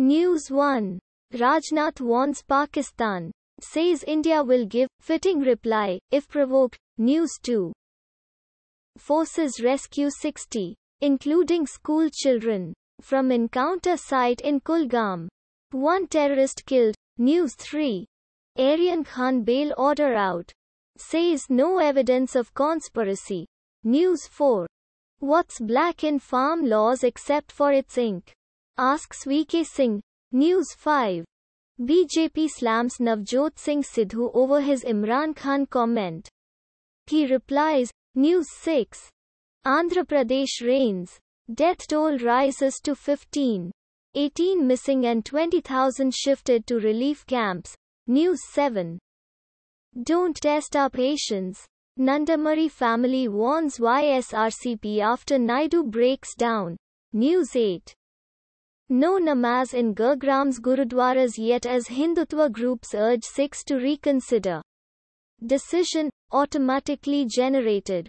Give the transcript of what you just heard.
News 1. Rajnath warns Pakistan. Says India will give fitting reply if provoked. News 2. Forces rescue 60, including school children, from encounter site in Kulgam. One terrorist killed. News 3. Aryan Khan bail order out. Says no evidence of conspiracy. News 4. What's black in farm laws except for its ink? asks VK Singh. News 5. BJP slams Navjot Singh Sidhu over his Imran Khan comment. He replies, News 6. Andhra Pradesh rains. Death toll rises to 15. 18 missing and 20,000 shifted to relief camps. News 7. Don't test our patience. Nandamari family warns YSRCP after Naidu breaks down. News 8. No namaz in Gurgram's gurudwaras yet as Hindutva groups urge Sikhs to reconsider. Decision automatically generated.